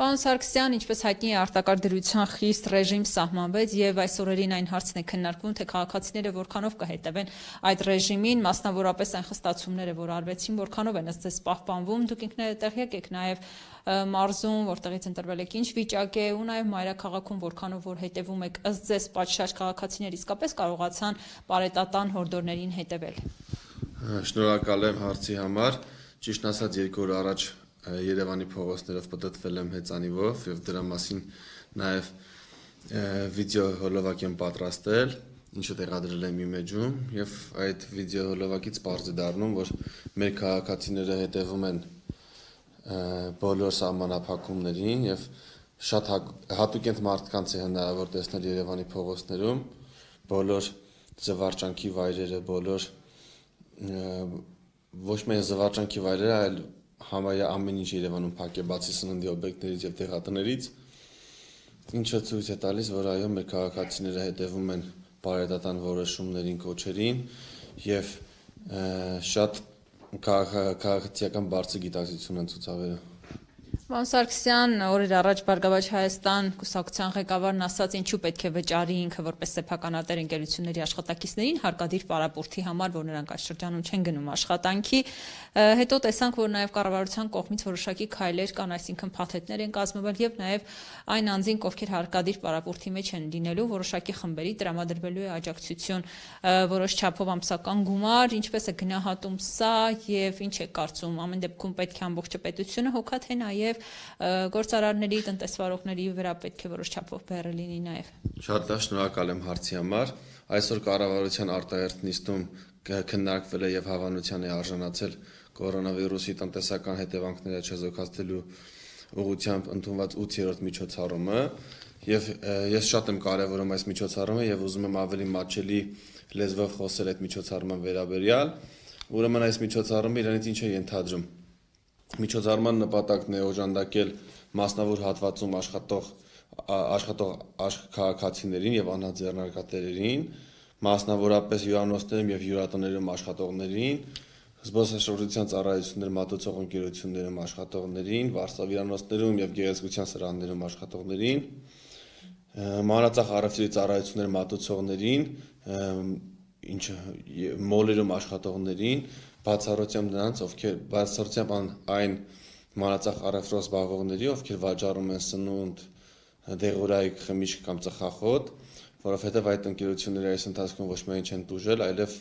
Պարոն Սարգսյան, ինչպես հայտնի է, արտակարգդրության խիստ ռեժիմ սահմանվեց եւ այս օրերին այն հարցն է քննարկվում, թե քաղաքացիները որքանով կհետևեն այդ ռեժիմին, մասնավորապես այն խստացումները, որ արվեցին, որքանով են ըստ ձեզ պահպանվում։ Դուք ինքներդ տեղյակ եք նաեւ մարզում, որտեղից ընտրվել եք, ինչ վիճակ է ու նաեւ մայրաքաղաքում որքանով որ հետևում եք ըստ ձեզ պատշաճ քաղաքացիներ իսկապես կարողացան պարետատան հորդորներին հետևել։ Շնորհակալ եմ հարցի համար։ Ճիշտ ասած երկու օր առաջ Երևանի փողոցներով պատտվել եմ հեծանիվով եւ դրա մասին նաեւ վիդեո հոլովակ եմ պատրաստել, ինչը տեղադրել եմ իմեջում եւ այդ վիդեո հոլովակից բարձր դառնում, որ մեր քաղաքացիները հետևում են բոլոր սահմանափակումներին եւ շատ հա-, հատուկ են մարդկանց է հնարավոր տեսնել Երևանի փողոցներում բոլոր զվարճանքի վայրերը, բոլոր ոչ միայն զվարճանքի վայրերը, այլ համարյա ամեն ինչ Երևանում փակ է բացի սննդի օբյեկտներից եւ դեղատներից ինչը ցույց է տալիս որ այո մեր քաղաքացիները հետևում են բարետատան որոշումներին կոչերին եւ շատ քաղաքացիական բարձր գիտակցություն են ցուցաբերում Պարոն Սարգսյան, օրեր առաջ Բարգավաճ Հայաստան կուսակցության ղեկավարն ասաց, ինչու պետք է վճարի ինքը որպես սեփականատեր ընկերությունների աշխատակիցներին հարկադիր պարապորտի համար, որ նրանք այս շրջանում չեն գնում աշխատանքի։ Հետո տեսանք, որ նաև կառավարության կողմից որոշակի քայլեր կան, այսինքն փաթեթներ են կազմվել եւ նաև այն անձին, ովքեր հարկադիր պարապորտի մեջ են լինելու, որոշակի խմբերի տրամադրվելու է աջակցություն, որոշ չափով ամսական գումար, ինչպես է գնահատում սա եւ ինչ է կարծում։ Ամեն դեպքում պետք է ամբողջ պետությունը հոգա թե նաեւ գործարարների տնտեսվարողների վրա պետք է որոշ չափով բեռը լինի նաև։ Շատ լավ, շնորհակալ եմ հարցի համար։ Այսօր կառավարության արտահերտ նիստում քննարկվել է եւ հավանության է արժանացել կորոնավիրուսի տնտեսական հետևանքները չեզոքացնելու ուղղությամբ ընդունված 8-րդ միջոցառումը եւ ես շատ եմ կարեւորում այս միջոցառումը եւ ուզում եմ ավելի մաչելի լեզվով խոսել այդ միջոցառման վերաբերյալ ուրեմն այս միջոցառումը իրանից ինչ է ենթադրում Միջոցառման նպատակն է օժանդակել մասնավոր հատվածում աշխատող աշխատող աշխաքակացիներին եւ անհաձեռնարկատերերին, մասնավորապես հյուրանոցներում եւ հյուրատներում աշխատողներին, զբոսաշրջության ծառայություններ մատուցող ընկերություններում աշխատողներին, վարսավիրանոցներում եւ գեղեցկության սրաններում աշխատողներին, մանրածախ առևտրի ծառայություններ մատուցողներին, ինչ մոլերում աշխատողներին, բացառությամբ նրանց, ովքեր բացառությամբ այն, այն մարածախ առևտրով զբաղվողների, ովքեր վաճառում են սնունդ, դեղորայք, խմիչք կամ ծխախոտ, որովհետև այդ ընկերությունները այս ընթացքում ոչ միայն չեն դուժել, այլև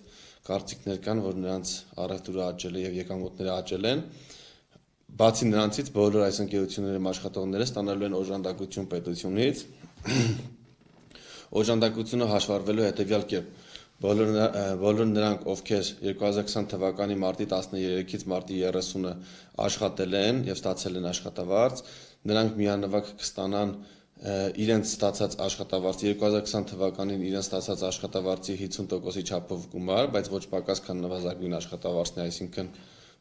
կարծիքներ կան, որ նրանց առևտուրը աճել է եւ եկամուտները աճել են։ Բացի նրանցից բոլոր այս ընկերությունների աշխատողները ստանալու են օժանդակություն պետությունից։ Օժանդակությունը հաշվարվելու հետևյալ կերպ բոլոր բոլոր նրանք, ովքեր 2020 թվականի մարտի 13-ից մարտի 30-ը աշխատել են եւ ստացել են աշխատավարձ, նրանք միանվագ կստանան իրենց ստացած աշխատավարձ 2020 թվականին իրենց ստացած աշխատավարձի 50%-ի չափով գումար, բայց ոչ պակաս քան նվազագույն աշխատավարձն է, այսինքն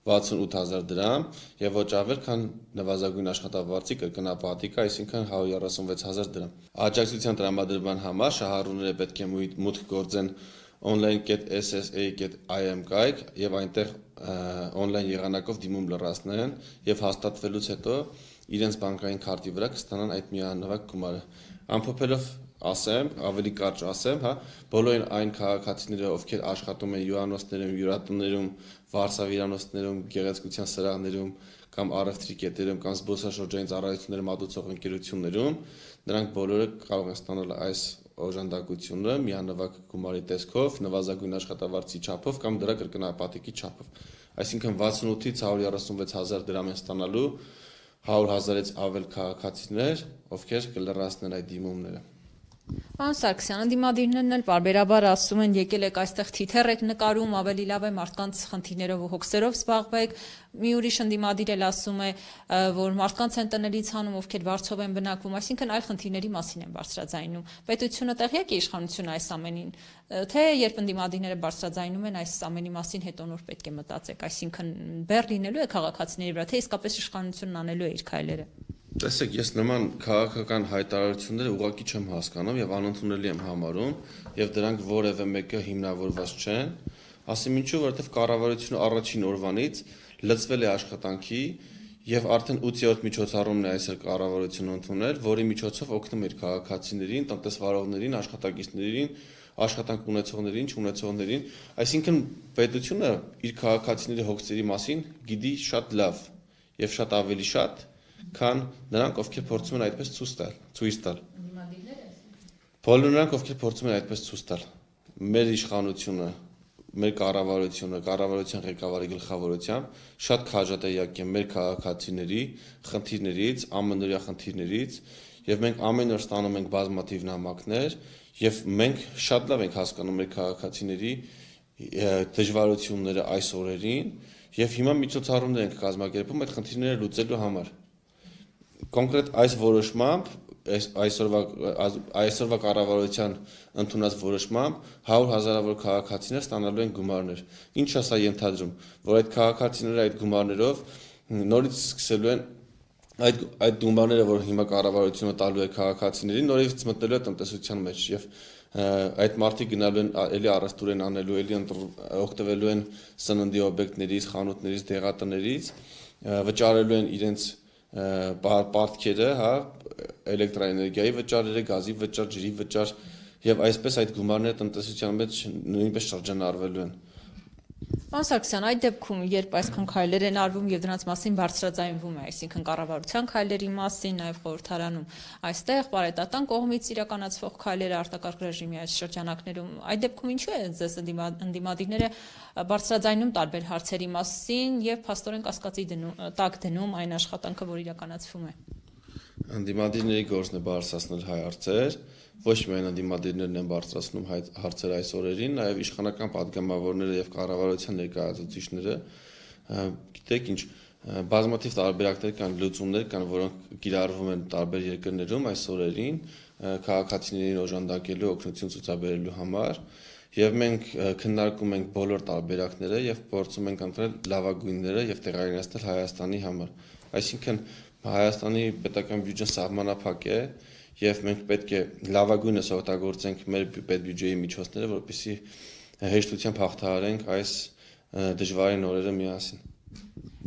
68000 դրամ եւ ոչ ավեր քան նվազագույն աշխատավարձի կրկնապատիկը, այսինքն 136000 դրամ։ Աջակցության տրամադրման համար շահառուները պետք է մուտք գործեն մույդ, online.ssa.im կայք եւ այնտեղ on-line եղանակով դիմում լրացնեն եւ հաստատվելուց հետո իրենց բանկային քարտի վրա կստանան այդ միանվագ գումարը։ Ամփոփելով ասեմ, ավելի կարճ ասեմ, հա, բոլորին այն քաղաքացիները, ովքեր աշխատում են հյուրանոցներում, հյուրատներում, վարսավիրանոցներում, գեղեցկության սրահներում կամ առևտրի կետերում կամ զբոսաշրջային ծառայություններ մատուցող ընկերություններում, նրանք բոլորը կարող են ստանալ այս օժանդակությունը միանվագ գումարի տեսքով, նվազագույն աշխատավարձի չափով կամ դրա կրկնապատիկի չափով։ Այսինքն 68-ից 136000 դրամ են ստանալու 100 հազարից ավել քաղաքացիներ, ովքեր կլրացնեն այդ դիմումները։ Պարոն Սարգսյան, անդիմադիրներն էլ բարբերաբար ասում են, եկել եք այստեղ թիթեռ եք նկարում, ավելի լավ է մարդկանց խնդիրներով ու հոգսերով զբաղվեք։ Մի ուրիշ անդիմադիր էլ ասում է, որ մարդկանց են տներից հանում, ովքեր վարձով են բնակվում, այսինքն այլ խնդիրների մասին են բարձրաձայնում։ Պետությունը տեղյակ է իշխանությունը այս ամենին, թե երբ անդիմադիրները բարձրաձայնում են այս ամենի մասին, հետո նոր պետք է մտածեք, այսինքն բեր լինելու է քաղաքացիների վրա, թե իսկապես իշխանությունն անելու է իր քայլերը։ Տեսեք, ես նման քաղաքական հայտարարությունները ուղղակի չեմ հասկանում եւ անընդունելի եմ համարում եւ դրանք որևէ մեկը հիմնավորված չեն։ Ասեմ ինչու, որովհետեւ կառավարությունը առաջին օրվանից լծվել է աշխատանքի եւ արդեն 8-րդ միջոցառումն է այսօր կառավարությունը ընդունել, որի միջոցով օգնում է քաղաքացիներին, տնտեսվարողներին, աշխատակիցներին, աշխատանք ունեցողներին, չունեցողներին, այսինքն պետությունը իր քաղաքացիների հոգսերի մասին գիտի շատ լավ եւ շատ ավելի շատ, շատ քան նրանք, ովքեր փորձում են այդպես ցույց տալ, ցույց տալ։ Բոլոր նրանք, ովքեր փորձում են այդպես ցույց տալ։ Մեր իշխանությունը, մեր կառավարությունը, կառավարության ղեկավարի գլխավորությամբ շատ քաջատեյակ է մեր քաղաքացիների խնդիրներից, ԱՄՆ-ի խնդիրներից, եւ մենք ամեն օր ստանում ենք բազմաթիվ նամակներ եւ մենք շատ լավ ենք հասկանում մեր քաղաքացիների դժվարությունները այս օրերին եւ հիմա միջոցառումներ ենք կազմակերպում այդ խնդիրները լուծելու համար կոնկրետ այս որոշմամբ այս այսօրվա այսօրվա կառավարության ընդունած որոշմամբ 100 հազարավոր քաղաքացիներ ստանալու են գումարներ։ Ինչ է սա ենթադրում, որ այդ քաղաքացիները այդ գումարներով նորից սկսելու են այդ այդ գումարները, որ հիմա կառավարությունը տալու է քաղաքացիներին, նորից մտնելու է տնտեսության մեջ եւ այդ մարդիկ գնալու են էլի առաստուրեն անելու, էլի օգտվելու են սննդի օբյեկտներից, խանութներից, դեղատներից, վճարելու են իրենց պարտքերը, հա, էլեկտրակայանի վճարերը, գազի վճար, ջրի վճար եւ այսպես այդ գումարները տնտեսության մեջ նույնպես շրջանառվելու են։ Ա, Պարոն Սարգսյան, այդ դեպքում, երբ այսքան քայլեր են արվում եւ դրանց մասին բարձրաձայնվում է, այսինքն կառավարության քայլերի մասին, նաեւ խորհրդարանում, այստեղ պարետատան կողմից իրականացվող քայլերը արտակարգ ռեժիմի այս շրջանակներում, այդ դեպքում ինչու է ձեզ ընդդիմադիրները բարձրաձայնում տարբեր հարցերի մասին եւ փաստորեն կասկածի դնում, տակ դնում այն աշխատանքը, որ իրականացվում է։ Անդիմադիրների գործն է բարձրացնել հայ հարցեր, ոչ միայն անդիմադիրներն են բարձրացնում հայ հարցեր այս օրերին, նաև իշխանական падգամավորները եւ կառավարության ներկայացուցիչները գիտեք ինչ բազմաթիվ տարբերակներ կան, լուծումներ կան, որոնք կիրառվում են տարբեր երկրներում այս օրերին քաղաքացիներին օժանդակելու, օգնություն ցուցաբերելու համար եւ մենք քննարկում ենք բոլոր տարբերակները եւ փորձում ենք ընտրել լավագույնները եւ տեղայնացնել Հայաստանի համար։ Այսինքն Հայաստանի պետական բյուջեն սահմանափակ է եւ մենք պետք է լավագույնս օգտագործենք մեր պետբյուջեի միջոցները, որպեսզի հեշտությամբ հաղթահարենք այս դժվարին օրերը միասին։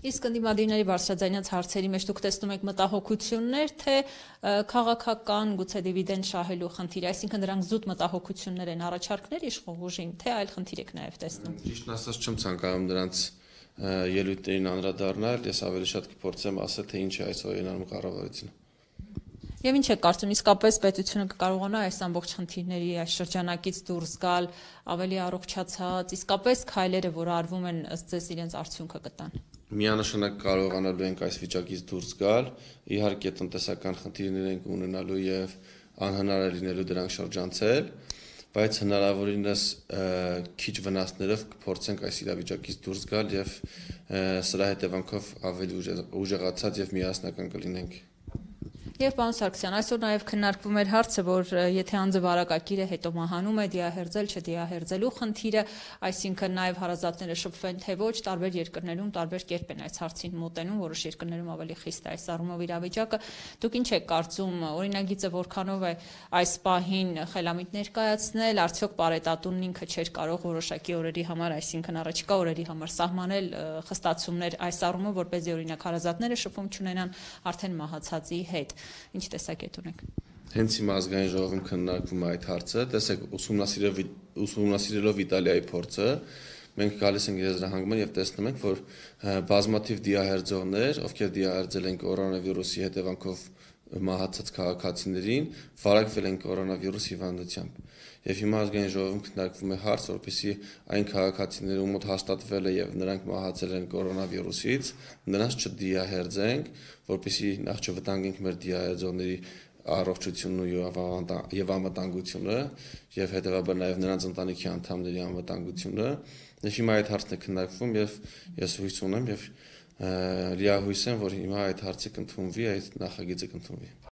Իսկ ընդդիմադիրների բարձրաձայնած հարցերի մեջ դուք տեսնում եք մտահոգություններ, թե քաղաքական գուցե դիվիդենդ շահելու խնդիր, այսինքն նրանք զուտ մտահոգություններ են առաջարկներ իշխող ուժին, թե այլ խնդիր եք նաև տեսնում։ Ճիշտն ասած չեմ ցանկանում նրանց ելույթներին անդրադառնալ, ես ավելի շատ կփորձեմ ասել, թե ինչ է այս օրենարարում կառավարությունը։ Եվ ինչ է կարծում, իսկապես պետությունը կկարողանա այս ամբողջ խնդիրների այս շրջանակից դուրս գալ ավելի առողջացած, իսկապես քայլերը, որ արվում են ըստ ձեզ իրենց արդյունքը կտան։ Միանշանակ կարողանալու ենք այս վիճակից դուրս գալ, իհարկե տնտեսական խնդիրներ ենք ունենալու եւ անհնար է լինելու դրանք շրջանցել, բայց հնարավորինս քիչ վնասներով կփորձենք այս իրավիճակից դուրս գալ եւ սրա հետևանքով ավելի ուժեղացած եւ միասնական կլինենք։ Եվ պարոն Սարգսյան, այսօր նաև քննարկվում էր հարցը, որ եթե անձը վարակակիր է, հետո մահանում է, դիահերձել չդիահերձելու խնդիրը, այսինքն նաև հարազատները շփվեն թե ոչ, տարբեր երկրներում տարբեր կերպ են այս հարցին մոտենում, որոշ երկրներում ավելի խիստ է այս առումով իրավիճակը։ Դուք ինչ եք կարծում, օրինագիծը որքանով է այս պահին խելամիտ ներկայացնել, արդյոք պարետատունն ինքը չէր կարող որոշակի օրերի համար, այսինքն առաջիկա օրերի համար սահմանել խստացումներ այս առումով, որպեսզի օրինակ հարազատները շփում չունենան արդեն մահացածի հետ։ Ա, ինչ տեսակետ ունեք։ Հենց հիմա ազգային ժողովում քննարկվում է այդ հարցը։ Տեսեք, ուսումնասիրելով ուսումնասիրելով Իտալիայի փորձը, մենք գալիս ենք եզրահանգման եւ տեսնում ենք, որ բազմաթիվ դիահերձողներ, ովքեր դիահերձել են կորոնավիրուսի հետևանքով մահացած քաղաքացիներին, վարակվել են կորոնավիրուս հիվանդությամբ եւ հիմա ազգային ժողովում քննարկվում է հարց, որպեսզի այն քաղաքացիները, ում մոտ հաստատվել է եւ նրանք մահացել են կորոնավիրուսից, նրանց չդիահերձենք, որպեսզի նախ չվտանգենք մեր դիահերձողների առողջությունն ու եւ անվտանգությունը եւ հետեւաբար նաեւ նրանց ընտանիքի անդամների անվտանգությունը եւ հիմա այդ հարցն է քննարկվում եւ ես հույս ունեմ եւ լիահույս եմ որ հիմա այդ հարցը կընդունվի այդ նախագիծը կընդունվի